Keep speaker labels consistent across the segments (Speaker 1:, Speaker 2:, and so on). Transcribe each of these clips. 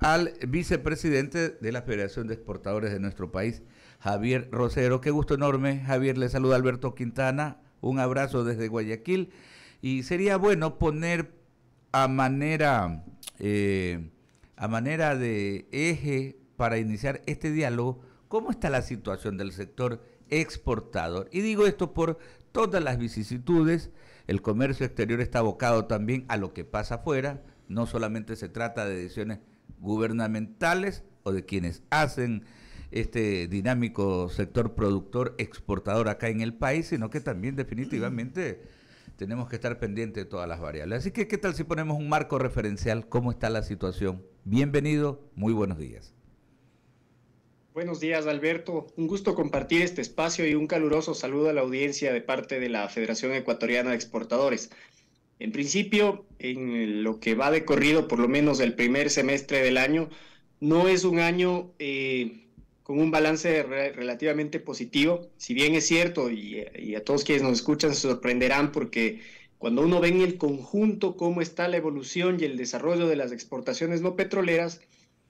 Speaker 1: al vicepresidente de la Federación de Exportadores de nuestro país, Javier Rosero. Qué gusto enorme, Javier. Le saluda Alberto Quintana. Un abrazo desde Guayaquil. Y sería bueno poner a manera, eh, a manera de eje para iniciar este diálogo cómo está la situación del sector exportador. Y digo esto por todas las vicisitudes. El comercio exterior está abocado también a lo que pasa afuera no solamente se trata de decisiones gubernamentales o de quienes hacen este dinámico sector productor exportador acá en el país, sino que también definitivamente mm. tenemos que estar pendientes de todas las variables. Así que, ¿qué tal si ponemos un marco referencial? ¿Cómo está la situación? Bienvenido, muy buenos días.
Speaker 2: Buenos días, Alberto. Un gusto compartir este espacio y un caluroso saludo a la audiencia de parte de la Federación Ecuatoriana de Exportadores. En principio, en lo que va de corrido, por lo menos el primer semestre del año, no es un año eh, con un balance relativamente positivo. Si bien es cierto, y, y a todos quienes nos escuchan se sorprenderán porque cuando uno ve en el conjunto cómo está la evolución y el desarrollo de las exportaciones no petroleras,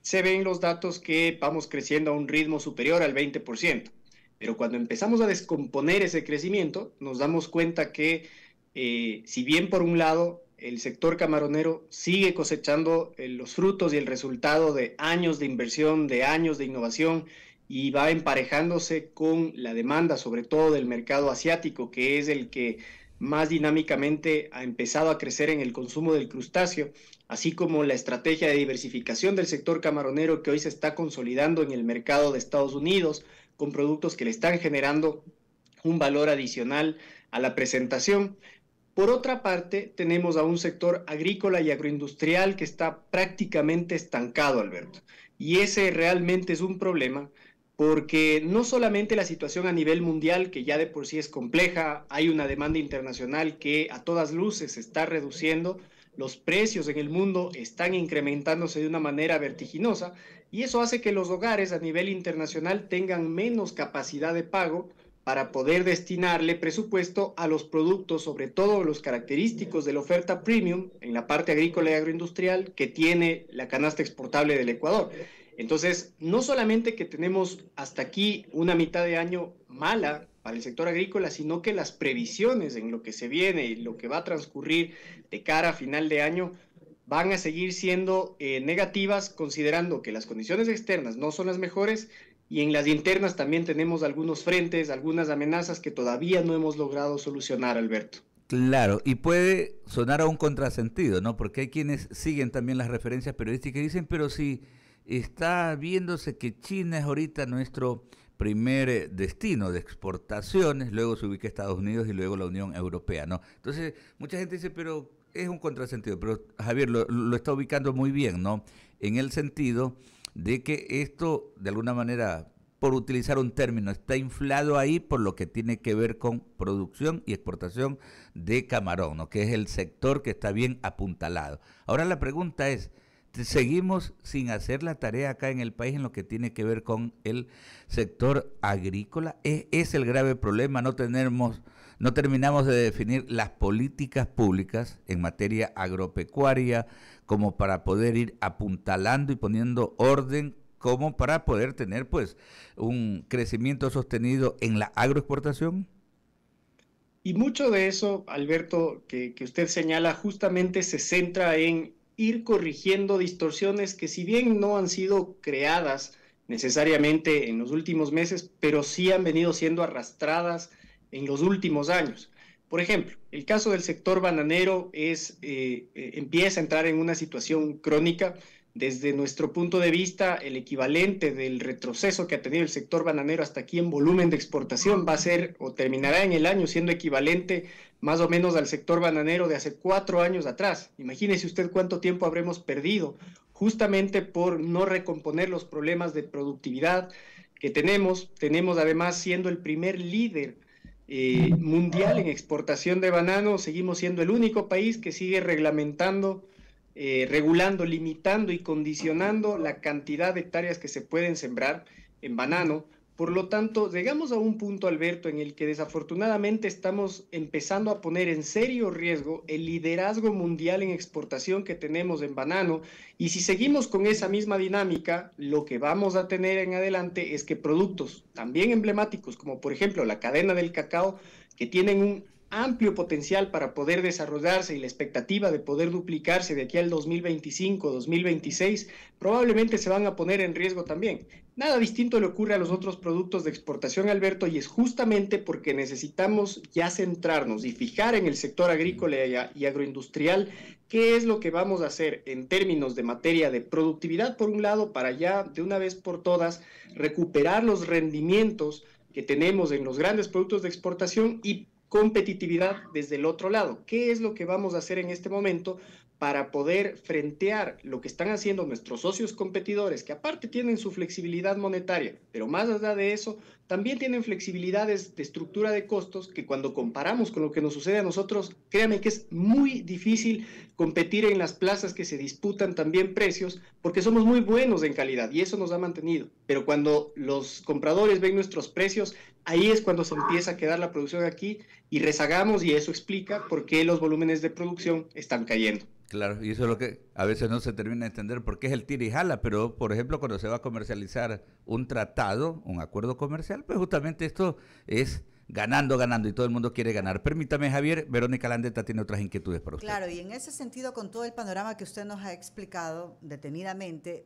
Speaker 2: se ven los datos que vamos creciendo a un ritmo superior al 20%. Pero cuando empezamos a descomponer ese crecimiento, nos damos cuenta que eh, si bien por un lado el sector camaronero sigue cosechando eh, los frutos y el resultado de años de inversión, de años de innovación y va emparejándose con la demanda, sobre todo del mercado asiático, que es el que más dinámicamente ha empezado a crecer en el consumo del crustáceo, así como la estrategia de diversificación del sector camaronero que hoy se está consolidando en el mercado de Estados Unidos con productos que le están generando un valor adicional a la presentación, por otra parte, tenemos a un sector agrícola y agroindustrial que está prácticamente estancado, Alberto. Y ese realmente es un problema porque no solamente la situación a nivel mundial, que ya de por sí es compleja, hay una demanda internacional que a todas luces se está reduciendo, los precios en el mundo están incrementándose de una manera vertiginosa y eso hace que los hogares a nivel internacional tengan menos capacidad de pago para poder destinarle presupuesto a los productos, sobre todo los característicos de la oferta premium en la parte agrícola y agroindustrial que tiene la canasta exportable del Ecuador. Entonces, no solamente que tenemos hasta aquí una mitad de año mala para el sector agrícola, sino que las previsiones en lo que se viene y lo que va a transcurrir de cara a final de año van a seguir siendo eh, negativas, considerando que las condiciones externas no son las mejores y en las internas también tenemos algunos frentes, algunas amenazas que todavía no hemos logrado solucionar, Alberto.
Speaker 1: Claro, y puede sonar a un contrasentido, ¿no? Porque hay quienes siguen también las referencias periodísticas y dicen, pero si está viéndose que China es ahorita nuestro primer eh, destino de exportaciones, luego se ubica Estados Unidos y luego la Unión Europea, ¿no? Entonces, mucha gente dice, pero es un contrasentido, pero Javier lo, lo está ubicando muy bien, ¿no? En el sentido de que esto, de alguna manera, por utilizar un término, está inflado ahí por lo que tiene que ver con producción y exportación de camarón, ¿no? que es el sector que está bien apuntalado. Ahora la pregunta es, seguimos sin hacer la tarea acá en el país en lo que tiene que ver con el sector agrícola. Es, es el grave problema, no tenemos, no terminamos de definir las políticas públicas en materia agropecuaria, como para poder ir apuntalando y poniendo orden como para poder tener pues un crecimiento sostenido en la agroexportación?
Speaker 2: Y mucho de eso, Alberto, que, que usted señala, justamente se centra en ir corrigiendo distorsiones que si bien no han sido creadas necesariamente en los últimos meses, pero sí han venido siendo arrastradas en los últimos años. Por ejemplo, el caso del sector bananero es, eh, eh, empieza a entrar en una situación crónica. Desde nuestro punto de vista, el equivalente del retroceso que ha tenido el sector bananero hasta aquí en volumen de exportación va a ser o terminará en el año siendo equivalente más o menos al sector bananero de hace cuatro años atrás. Imagínese usted cuánto tiempo habremos perdido justamente por no recomponer los problemas de productividad que tenemos. Tenemos además siendo el primer líder eh, mundial en exportación de banano, seguimos siendo el único país que sigue reglamentando, eh, regulando, limitando y condicionando la cantidad de hectáreas que se pueden sembrar en banano por lo tanto, llegamos a un punto, Alberto, en el que desafortunadamente estamos empezando a poner en serio riesgo el liderazgo mundial en exportación que tenemos en banano. Y si seguimos con esa misma dinámica, lo que vamos a tener en adelante es que productos también emblemáticos, como por ejemplo la cadena del cacao, que tienen un amplio potencial para poder desarrollarse y la expectativa de poder duplicarse de aquí al 2025, 2026, probablemente se van a poner en riesgo también. Nada distinto le ocurre a los otros productos de exportación, Alberto, y es justamente porque necesitamos ya centrarnos y fijar en el sector agrícola y agroindustrial qué es lo que vamos a hacer en términos de materia de productividad, por un lado, para ya de una vez por todas recuperar los rendimientos que tenemos en los grandes productos de exportación y competitividad desde el otro lado. ¿Qué es lo que vamos a hacer en este momento para poder frentear lo que están haciendo nuestros socios competidores, que aparte tienen su flexibilidad monetaria, pero más allá de eso, también tienen flexibilidades de estructura de costos que cuando comparamos con lo que nos sucede a nosotros, créanme que es muy difícil competir en las plazas que se disputan también precios, porque somos muy buenos en calidad y eso nos ha mantenido. Pero cuando los compradores ven nuestros precios, ahí es cuando se empieza a quedar la producción aquí y rezagamos y eso explica por qué los volúmenes de producción están cayendo.
Speaker 1: Claro, y eso es lo que a veces no se termina de entender porque es el tira y jala, pero por ejemplo cuando se va a comercializar un tratado, un acuerdo comercial, pues justamente esto es ganando, ganando y todo el mundo quiere ganar. Permítame, Javier, Verónica Landeta tiene otras inquietudes para usted.
Speaker 3: Claro, y en ese sentido, con todo el panorama que usted nos ha explicado detenidamente,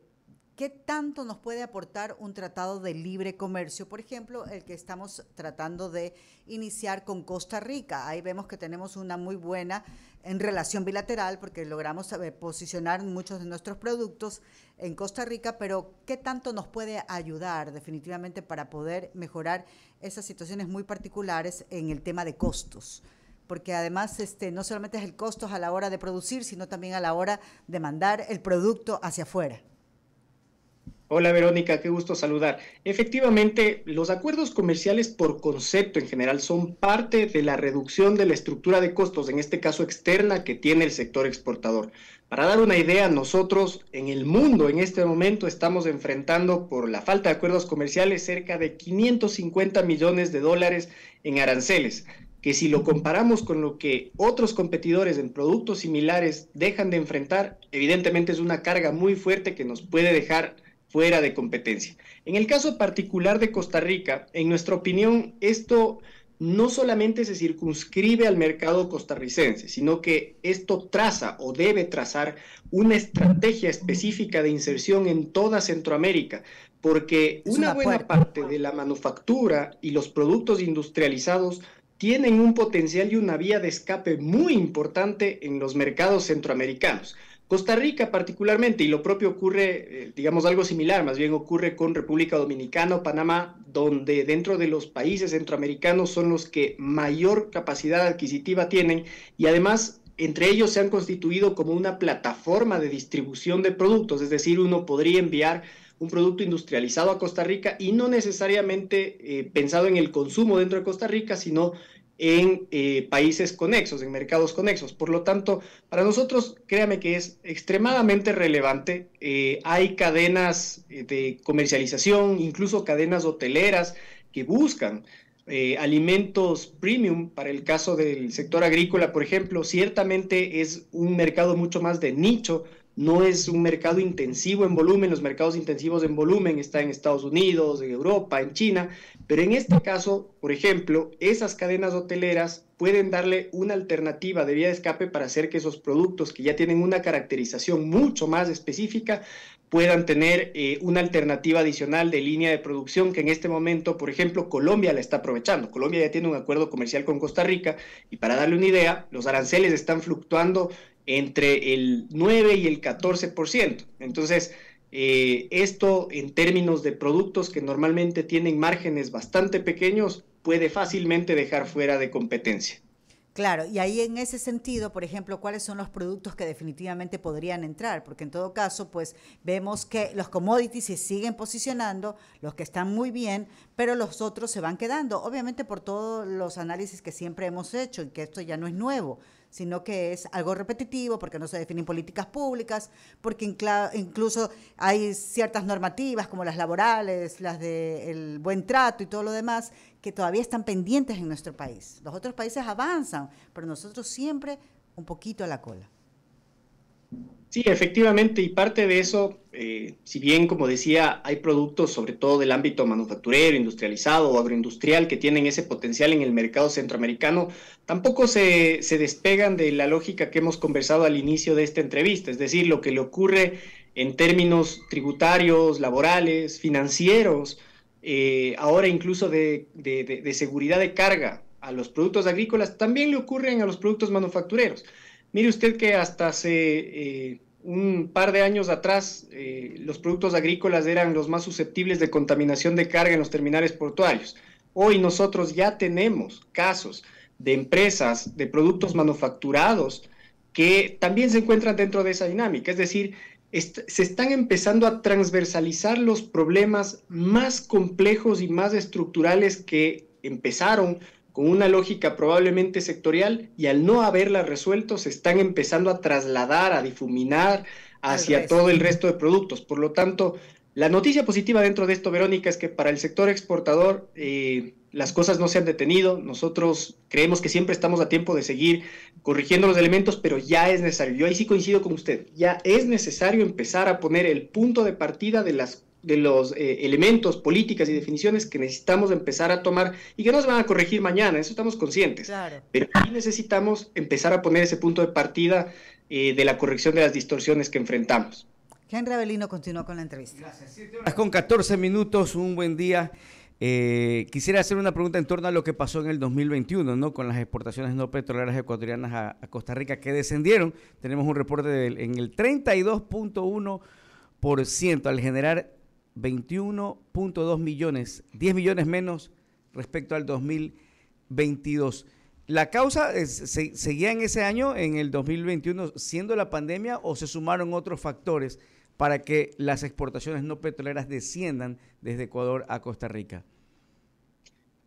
Speaker 3: ¿Qué tanto nos puede aportar un tratado de libre comercio? Por ejemplo, el que estamos tratando de iniciar con Costa Rica. Ahí vemos que tenemos una muy buena en relación bilateral porque logramos eh, posicionar muchos de nuestros productos en Costa Rica, pero ¿qué tanto nos puede ayudar definitivamente para poder mejorar esas situaciones muy particulares en el tema de costos? porque además este, no solamente es el costo a la hora de producir, sino también a la hora de mandar el producto hacia afuera.
Speaker 2: Hola Verónica, qué gusto saludar. Efectivamente, los acuerdos comerciales por concepto en general son parte de la reducción de la estructura de costos, en este caso externa, que tiene el sector exportador. Para dar una idea, nosotros en el mundo en este momento estamos enfrentando por la falta de acuerdos comerciales cerca de 550 millones de dólares en aranceles, que si lo comparamos con lo que otros competidores en productos similares dejan de enfrentar, evidentemente es una carga muy fuerte que nos puede dejar fuera de competencia. En el caso particular de Costa Rica, en nuestra opinión, esto no solamente se circunscribe al mercado costarricense, sino que esto traza o debe trazar una estrategia específica de inserción en toda Centroamérica, porque una, buena parte de la manufactura y los productos industrializados tienen un potencial y una vía de escape muy importante en los mercados centroamericanos. Costa Rica particularmente, y lo propio ocurre, eh, digamos algo similar, más bien ocurre con República Dominicana o Panamá, donde dentro de los países centroamericanos son los que mayor capacidad adquisitiva tienen y además entre ellos se han constituido como una plataforma de distribución de productos, es decir, uno podría enviar un producto industrializado a Costa Rica y no necesariamente eh, pensado en el consumo dentro de Costa Rica, sino en eh, países conexos, en mercados conexos. Por lo tanto, para nosotros, créame que es extremadamente relevante. Eh, hay cadenas eh, de comercialización, incluso cadenas hoteleras que buscan alimentos premium, para el caso del sector agrícola, por ejemplo, ciertamente es un mercado mucho más de nicho, no es un mercado intensivo en volumen, los mercados intensivos en volumen están en Estados Unidos, en Europa, en China, pero en este caso, por ejemplo, esas cadenas hoteleras pueden darle una alternativa de vía de escape para hacer que esos productos que ya tienen una caracterización mucho más específica puedan tener eh, una alternativa adicional de línea de producción que en este momento, por ejemplo, Colombia la está aprovechando. Colombia ya tiene un acuerdo comercial con Costa Rica y para darle una idea, los aranceles están fluctuando entre el 9 y el 14%. Entonces, eh, esto en términos de productos que normalmente tienen márgenes bastante pequeños puede fácilmente dejar fuera de competencia.
Speaker 3: Claro, y ahí en ese sentido, por ejemplo, ¿cuáles son los productos que definitivamente podrían entrar? Porque en todo caso, pues vemos que los commodities se siguen posicionando, los que están muy bien, pero los otros se van quedando, obviamente por todos los análisis que siempre hemos hecho y que esto ya no es nuevo sino que es algo repetitivo porque no se definen políticas públicas, porque incluso hay ciertas normativas como las laborales, las del buen trato y todo lo demás, que todavía están pendientes en nuestro país. Los otros países avanzan, pero nosotros siempre un poquito a la cola.
Speaker 2: Sí, efectivamente, y parte de eso, eh, si bien, como decía, hay productos sobre todo del ámbito manufacturero, industrializado o agroindustrial que tienen ese potencial en el mercado centroamericano, tampoco se, despegan de la lógica que hemos conversado al inicio de esta entrevista, es decir, lo que le ocurre en términos tributarios, laborales, financieros, eh, ahora incluso de, de seguridad de carga a los productos agrícolas, también le ocurren a los productos manufactureros. Mire usted que hasta hace eh, un par de años atrás eh, los productos agrícolas eran los más susceptibles de contaminación de carga en los terminales portuarios. Hoy nosotros ya tenemos casos de empresas de productos manufacturados que también se encuentran dentro de esa dinámica. Es decir, se están empezando a transversalizar los problemas más complejos y más estructurales que empezaron con una lógica probablemente sectorial y al no haberla resuelto se están empezando a trasladar, a difuminar hacia todo el resto de productos. Por lo tanto, la noticia positiva dentro de esto, Verónica, es que para el sector exportador eh, las cosas no se han detenido. Nosotros creemos que siempre estamos a tiempo de seguir corrigiendo los elementos, pero ya es necesario. Yo ahí sí coincido con usted. Ya es necesario empezar a poner el punto de partida de las de los eh, elementos, políticas y definiciones que necesitamos empezar a tomar y que no se van a corregir mañana, eso estamos conscientes. Claro. Pero necesitamos empezar a poner ese
Speaker 4: punto de partida eh, de
Speaker 2: la corrección de las distorsiones que enfrentamos.
Speaker 3: Henry Avelino continúa con la entrevista. Gracias.
Speaker 4: con 14 minutos, un buen día. Eh, quisiera hacer una pregunta en torno a lo que pasó en el 2021, ¿no? Con las exportaciones no petroleras ecuatorianas a, Costa Rica que descendieron. Tenemos un reporte en el 32.1% al generar 21.2 millones, 10 millones menos respecto al 2022. ¿La causa eh, seguía en ese año, en el 2021, siendo la pandemia o se sumaron otros factores para que las exportaciones no petroleras desciendan desde Ecuador a Costa Rica?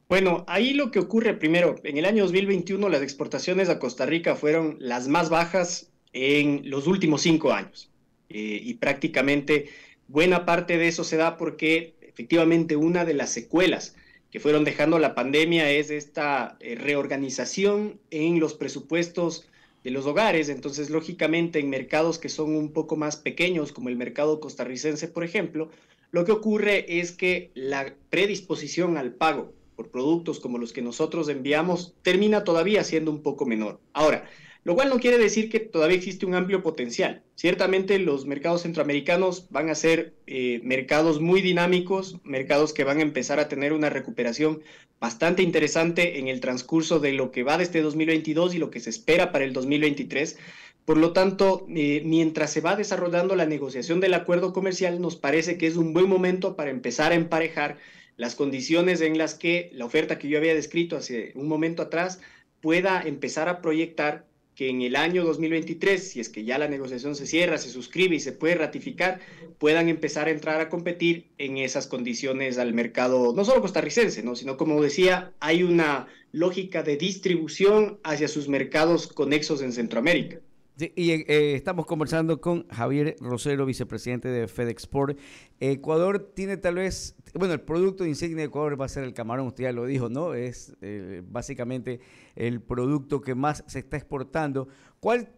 Speaker 2: Bueno, ahí lo que ocurre primero, en el año 2021 las exportaciones a Costa Rica fueron las más bajas en los últimos cinco años eh, y prácticamente Buena parte de eso se da porque efectivamente una de las secuelas que fueron dejando la pandemia es esta eh, reorganización en los presupuestos de los hogares. Entonces, lógicamente, en mercados que son un poco más pequeños, como el mercado costarricense, por ejemplo, lo que ocurre es que la predisposición al pago por productos como los que nosotros enviamos termina todavía siendo un poco menor. Ahora, lo cual no quiere decir que todavía existe un amplio potencial. Ciertamente los mercados centroamericanos van a ser eh, mercados muy dinámicos, mercados que van a empezar a tener una recuperación bastante interesante en el transcurso de lo que va de este 2022 y lo que se espera para el 2023. Por lo tanto, eh, mientras se va desarrollando la negociación del acuerdo comercial, nos parece que es un buen momento para empezar a emparejar las condiciones en las que la oferta que yo había descrito hace un momento atrás pueda empezar a proyectar que en el año 2023, si es que ya la negociación se cierra, se suscribe y se puede ratificar, puedan empezar a entrar a competir en esas condiciones al mercado, no solo costarricense, sino como decía, hay una lógica de distribución hacia sus mercados conexos en
Speaker 4: Centroamérica y eh, eh, estamos conversando con Javier Rosero, vicepresidente de FedExport. Ecuador tiene tal vez, bueno, el producto insignia de Ecuador va a ser el camarón, usted ya lo dijo, ¿no? Es eh, básicamente el producto que más se está exportando. ¿Cuál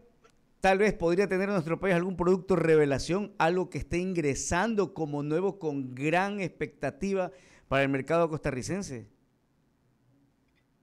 Speaker 4: tal vez podría tener en nuestro país algún producto revelación, algo que esté ingresando como nuevo con gran expectativa para el mercado costarricense?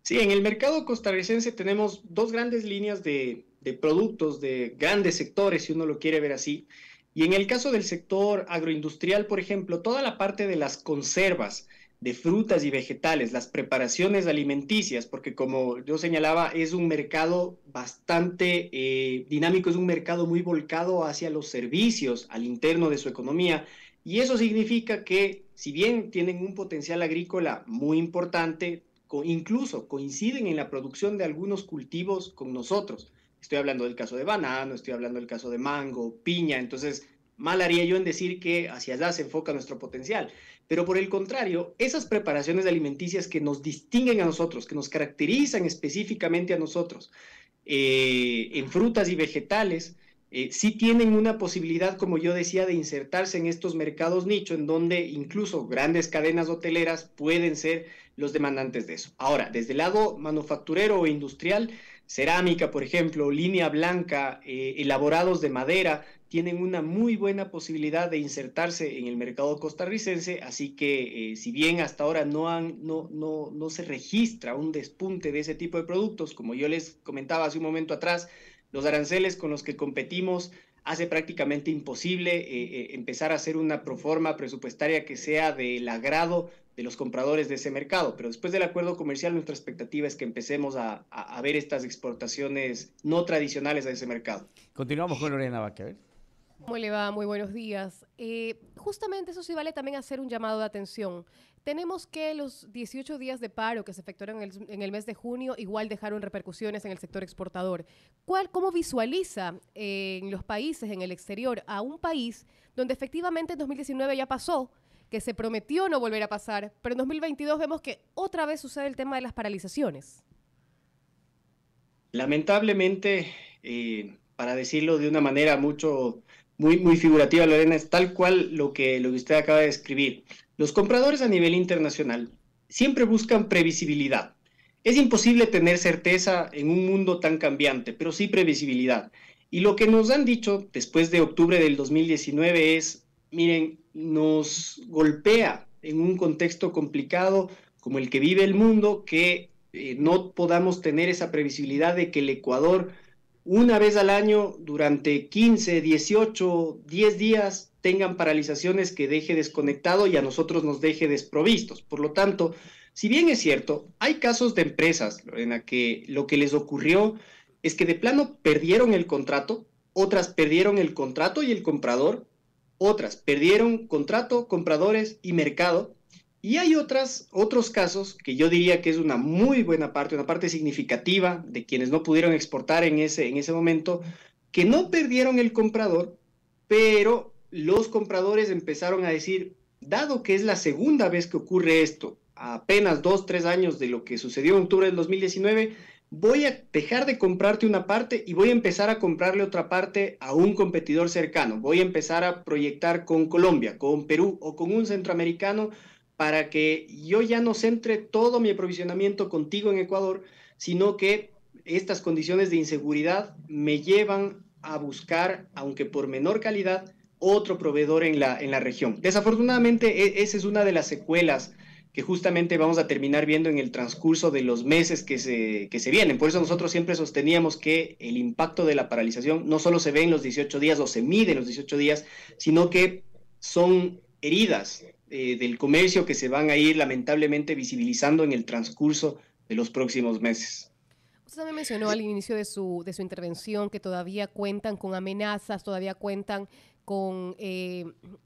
Speaker 4: Sí, en el mercado costarricense tenemos dos grandes líneas de,
Speaker 2: de productos de grandes sectores, si uno lo quiere ver así. Y en el caso del sector agroindustrial, por ejemplo, toda la parte de las conservas de frutas y vegetales, las preparaciones alimenticias, porque como yo señalaba, es un mercado bastante eh, dinámico, es un mercado muy volcado hacia los servicios al interno de su economía. Y eso significa que si bien tienen un potencial agrícola muy importante, incluso coinciden en la producción de algunos cultivos con nosotros. Estoy hablando del caso de banano, estoy hablando del caso de mango, piña. Entonces, mal haría yo en decir que hacia allá se enfoca nuestro potencial. Pero por el contrario, esas preparaciones alimenticias que nos distinguen a nosotros, que nos caracterizan específicamente a nosotros, eh, en frutas y vegetales, eh, sí tienen una posibilidad, como yo decía, de insertarse en estos mercados nicho, en donde incluso grandes cadenas hoteleras pueden ser los demandantes de eso. Ahora, desde el lado manufacturero o industrial, cerámica, por ejemplo, línea blanca, eh, elaborados de madera, tienen una muy buena posibilidad de insertarse en el mercado costarricense, así que eh, si bien hasta ahora no, han, no, no, no se registra un despunte de ese tipo de productos, como yo les comentaba hace un momento atrás, los aranceles con los que competimos hace prácticamente imposible eh, eh, empezar a hacer una proforma presupuestaria que sea del agrado de los compradores de ese mercado. Pero después del acuerdo comercial, nuestra expectativa es que empecemos a, ver estas exportaciones no tradicionales a ese mercado.
Speaker 4: Continuamos con Lorena Baque,
Speaker 5: ¿Cómo le va? Muy buenos días. Eh, justamente eso sí vale también hacer un llamado de atención. Tenemos que los 18 días de paro que se efectuaron en el, mes de junio igual dejaron repercusiones en el sector exportador. ¿Cuál, ¿Cómo visualiza en eh, los países, en el exterior, a un país donde efectivamente en 2019 ya pasó, que se prometió no volver a pasar, pero en 2022 vemos que otra vez sucede el tema de las paralizaciones?
Speaker 2: Lamentablemente, eh, para decirlo de una manera mucho muy, figurativa, Lorena, es tal cual lo que, lo que usted acaba de escribir Los compradores a nivel internacional siempre buscan previsibilidad. Es imposible tener certeza en un mundo tan cambiante, pero sí previsibilidad. Y lo que nos han dicho después de octubre del 2019 es, miren, nos golpea en un contexto complicado como el que vive el mundo, que eh, no podamos tener esa previsibilidad de que el Ecuador una vez al año, durante 15, 18, 10 días, tengan paralizaciones que deje desconectado y a nosotros nos deje desprovistos. Por lo tanto, si bien es cierto, hay casos de empresas, en las que lo que les ocurrió es que de plano perdieron el contrato, otras perdieron el contrato y el comprador, otras perdieron contrato, compradores y mercado, y hay otras, otros casos que yo diría que es una muy buena parte, una parte significativa de quienes no pudieron exportar en ese, en ese momento, que no perdieron el comprador, pero los compradores empezaron a decir, dado que es la segunda vez que ocurre esto, apenas dos, tres años de lo que sucedió en octubre del 2019, voy a dejar de comprarte una parte y voy a empezar a comprarle otra parte a un competidor cercano. Voy a empezar a proyectar con Colombia, con Perú o con un centroamericano para que yo ya no centre todo mi aprovisionamiento contigo en Ecuador, sino que estas condiciones de inseguridad me llevan a buscar, aunque por menor calidad, otro proveedor en la, en la región. Desafortunadamente, e, esa es una de las secuelas que justamente vamos a terminar viendo en el transcurso de los meses que se, que se vienen. Por eso nosotros siempre sosteníamos que el impacto de la paralización no solo se ve en los 18 días o se mide en los 18 días, sino que son heridas eh, del comercio que se van a ir lamentablemente visibilizando en el transcurso de los próximos meses.
Speaker 5: Usted también mencionó al inicio de su, de su intervención que todavía cuentan con amenazas, todavía cuentan eh,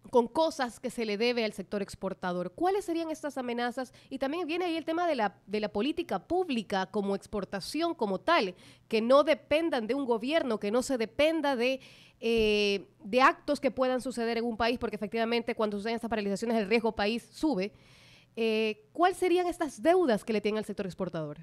Speaker 5: con, cosas que se le debe al sector exportador. ¿Cuáles serían estas amenazas? Y también viene ahí el tema de la, de la política pública como exportación, como tal, que no dependan de un gobierno, que no se dependa de eh, de actos que puedan suceder en un país, porque efectivamente cuando suceden estas paralizaciones el riesgo país sube. Eh, ¿Cuáles serían estas deudas que le tiene al sector exportador?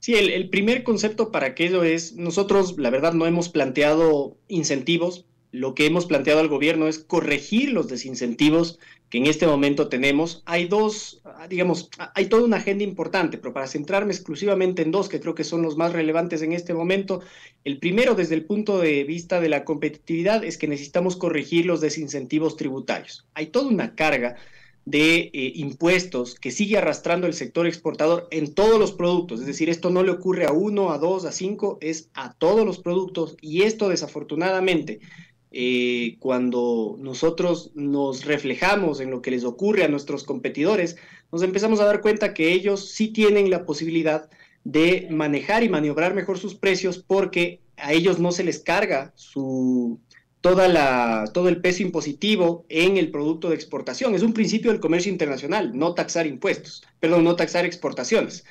Speaker 2: Sí, el, el, primer concepto para aquello es, nosotros la verdad no hemos planteado incentivos, lo que hemos planteado al gobierno es corregir los desincentivos que en este momento tenemos. Hay dos, digamos, hay toda una agenda importante, pero para centrarme exclusivamente en dos que creo que son los más relevantes en este momento, el primero desde el punto de vista de la competitividad es que necesitamos corregir los desincentivos tributarios. Hay toda una carga de eh, impuestos que sigue arrastrando el sector exportador en todos los productos. Es decir, esto no le ocurre a uno, a dos, a cinco, es a todos los productos y esto desafortunadamente eh, cuando nosotros nos reflejamos en lo que les ocurre a nuestros competidores, nos empezamos a dar cuenta que ellos sí tienen la posibilidad de manejar y maniobrar mejor sus precios porque a ellos no se les carga
Speaker 1: su,
Speaker 2: toda la, todo el peso impositivo en el producto de exportación. Es un principio del comercio internacional, no taxar impuestos, perdón, no taxar exportaciones.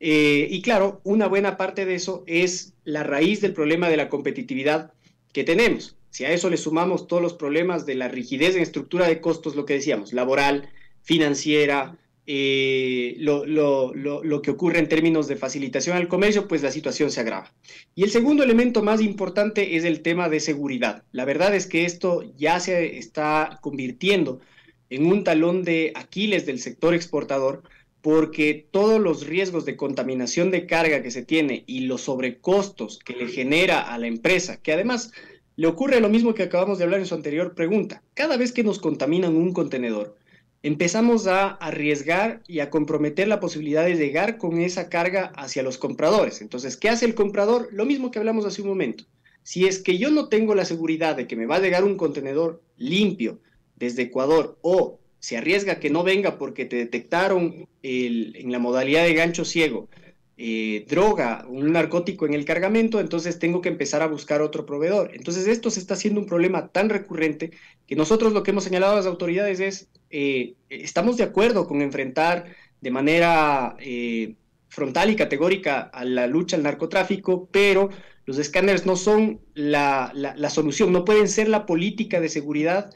Speaker 2: Eh, y claro, una buena parte de eso es la raíz del problema de la competitividad que tenemos. Si a eso le sumamos todos los problemas de la rigidez en estructura de costos, lo que decíamos, laboral, financiera, eh, lo, lo, que ocurre en términos de facilitación al comercio, pues la situación se agrava. Y el segundo elemento más importante es el tema de seguridad. La verdad es que esto ya se está convirtiendo en un talón de Aquiles del sector exportador porque todos los riesgos de contaminación de carga que se tiene y los sobrecostos que le genera a la empresa, que además le ocurre lo mismo que acabamos de hablar en su anterior pregunta. Cada vez que nos contaminan un contenedor, empezamos a arriesgar y a comprometer la posibilidad de llegar con esa carga hacia los compradores. Entonces, ¿qué hace el comprador? Lo mismo que hablamos hace un momento. Si es que yo no tengo la seguridad de que me va a llegar un contenedor limpio desde Ecuador o se arriesga que no venga porque te detectaron en la modalidad de gancho ciego, eh, droga, un narcótico en el cargamento, entonces tengo que empezar a buscar otro proveedor. Entonces esto se está haciendo un problema tan recurrente que nosotros lo que hemos señalado a las autoridades es, eh, estamos de acuerdo con enfrentar de manera eh, frontal y categórica a la lucha al narcotráfico, pero los escáneres no son la, la solución, no pueden ser la política de seguridad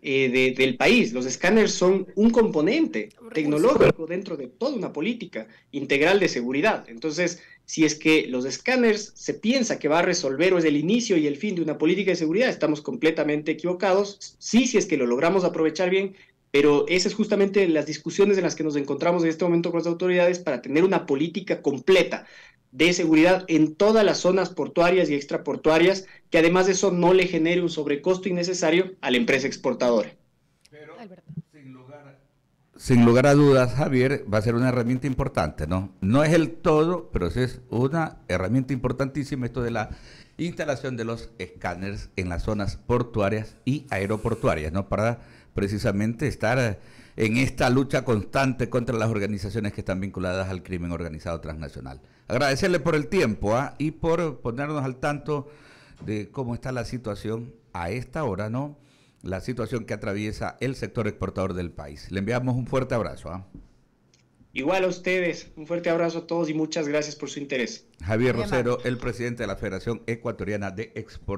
Speaker 2: eh, del país. Los escáneres son un componente tecnológico dentro de toda una política integral de seguridad. Entonces, si es que los escáneres se piensa que va a resolver o es el inicio y el fin de una política de seguridad, estamos completamente equivocados. Sí, si es que lo logramos aprovechar bien, pero esas es justamente las discusiones en las que nos encontramos en este momento con las autoridades para tener una política completa de seguridad en todas las zonas portuarias y extraportuarias, que además de eso no le genere un sobrecosto innecesario a la empresa exportadora.
Speaker 5: Pero, sin lugar,
Speaker 1: a... sin lugar a dudas, Javier, va a ser una herramienta importante, ¿no? No es el todo, pero es una herramienta importantísima esto de la instalación de los escáneres en las zonas portuarias y aeroportuarias, ¿no? Para precisamente estar eh, en esta lucha constante contra las organizaciones que están vinculadas al crimen organizado transnacional. Agradecerle por el tiempo ¿ah? y por ponernos al tanto de cómo está la situación a esta hora, ¿no? La situación que atraviesa el sector exportador del país. Le enviamos un fuerte abrazo. ¿ah?
Speaker 2: Igual a ustedes,
Speaker 4: un fuerte abrazo a todos y muchas gracias por su interés.
Speaker 1: Javier Rosero, el presidente de la Federación Ecuatoriana de Exportadores.